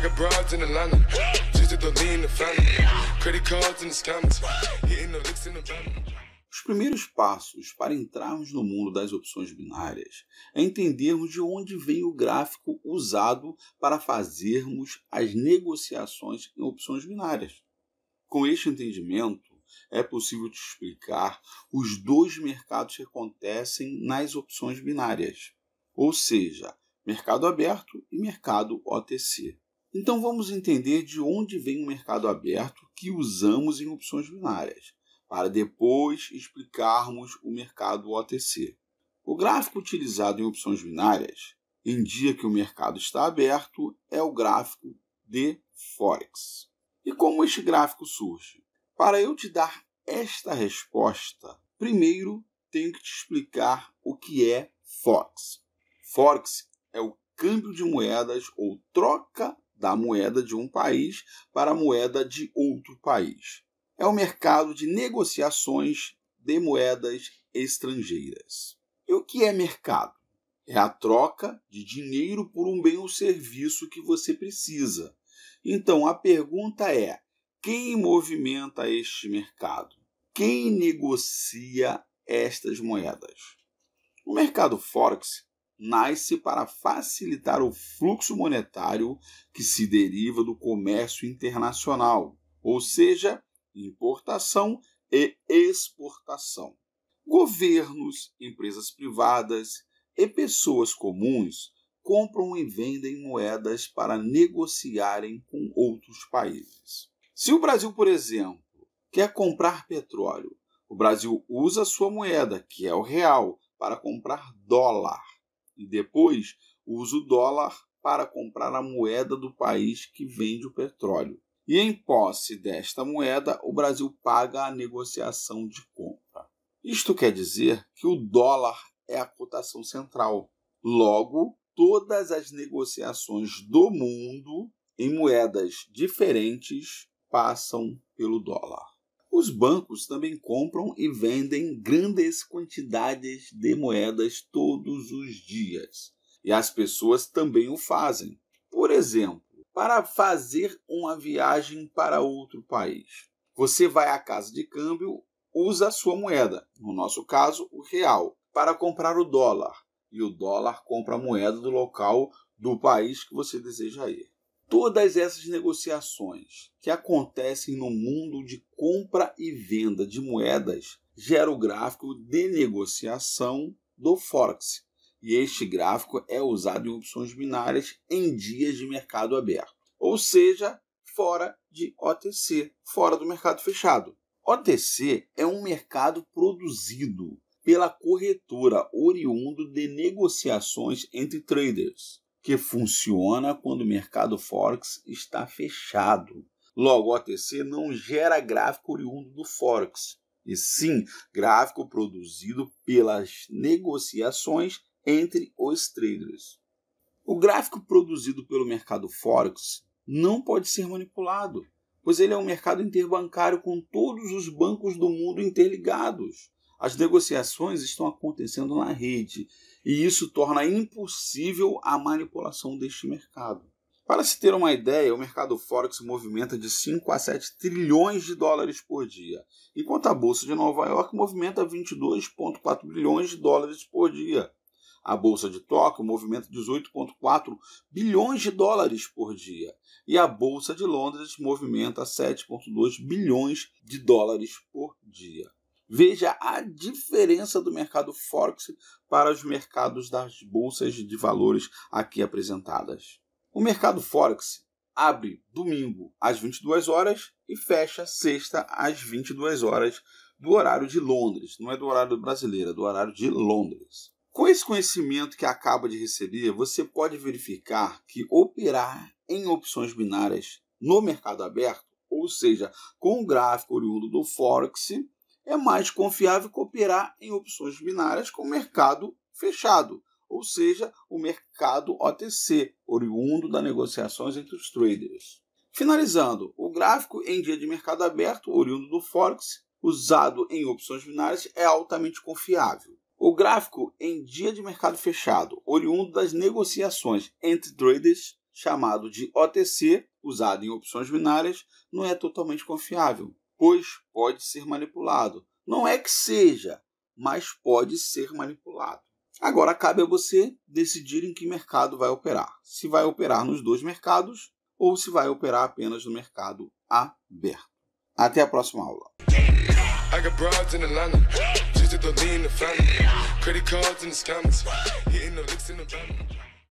got broads in Just the lean, the family. Credit cards and Hitting the licks in the Os primeiros passos para entrarmos no mundo das opções binárias é entendermos de onde vem o gráfico usado para fazermos as negociações em opções binárias. Com este entendimento, é possível te explicar os dois mercados que acontecem nas opções binárias, ou seja, mercado aberto e mercado OTC. Então vamos entender de onde vem o mercado aberto que usamos em opções binárias, para depois explicarmos o mercado OTC. O gráfico utilizado em opções binárias indica que o mercado está aberto é o gráfico de Forex. E como este gráfico surge? Para eu te dar esta resposta, primeiro tenho que te explicar o que é Forex. Forex é o câmbio de moedas ou troca da moeda de um país para a moeda de outro país. É o mercado de negociações de moedas estrangeiras. E o que é mercado? É a troca de dinheiro por um bem ou serviço que você precisa. Então a pergunta é: quem movimenta este mercado? Quem negocia estas moedas? O mercado Forex nasce para facilitar o fluxo monetário que se deriva do comércio internacional, ou seja, importação e exportação. Governos, empresas privadas e pessoas comuns compram e vendem moedas para negociarem com outros países. Se o Brasil, por exemplo, quer comprar petróleo, o Brasil usa sua moeda, que é o real, para comprar dólar e depois usa o dólar para comprar a moeda do país que vende o petróleo. E em posse desta moeda, o Brasil paga a negociação de compra. Isto quer dizer que o dólar é a cotação central. Logo, todas as negociações do mundo em moedas diferentes passam pelo dólar. Os bancos também compram e vendem grandes quantidades de moedas todos os dias. E as pessoas também o fazem. Por exemplo, para fazer uma viagem para outro país, você vai à casa de câmbio, usa a sua moeda, no nosso caso, o real, para comprar o dólar. E o dólar compra a moeda do local do país que você deseja ir. Todas essas negociações que acontecem no mundo de compra e venda de moedas gera o gráfico de negociação do Forex. E este gráfico é usado em opções binárias em dias de mercado aberto, ou seja, fora de OTC, fora do mercado fechado. OTC é um mercado produzido pela corretora oriundo de negociações entre traders que funciona quando o mercado Forex está fechado. Logo, o OTC não gera gráfico oriundo do Forex, e sim gráfico produzido pelas negociações entre os traders. O gráfico produzido pelo mercado Forex não pode ser manipulado, pois ele é um mercado interbancário com todos os bancos do mundo interligados. As negociações estão acontecendo na rede e isso torna impossível a manipulação deste mercado. Para se ter uma ideia, o mercado Forex movimenta de 5 a 7 trilhões de dólares por dia, enquanto a Bolsa de Nova York movimenta 22,4 bilhões de dólares por dia. A Bolsa de Tóquio movimenta 18,4 bilhões de dólares por dia. E a Bolsa de Londres movimenta 7,2 bilhões de dólares por dia. Veja a diferença do mercado Forex para os mercados das bolsas de valores aqui apresentadas. O mercado Forex abre domingo às 22 horas e fecha sexta às 22 horas do horário de Londres, não é do horário brasileiro, é do horário de Londres. Com esse conhecimento que acaba de receber, você pode verificar que operar em opções binárias no mercado aberto, ou seja, com o gráfico oriundo do Forex, é mais confiável cooperar em opções binárias com o mercado fechado, ou seja, o mercado OTC, oriundo das negociações entre os traders. Finalizando, o gráfico em dia de mercado aberto, oriundo do Forex, usado em opções binárias, é altamente confiável. O gráfico em dia de mercado fechado, oriundo das negociações entre traders, chamado de OTC, usado em opções binárias, não é totalmente confiável pois pode ser manipulado. Não é que seja, mas pode ser manipulado. Agora cabe a você decidir em que mercado vai operar. Se vai operar nos dois mercados ou se vai operar apenas no mercado aberto. Até a próxima aula. Credit cards in the scammers, hitting the licks in the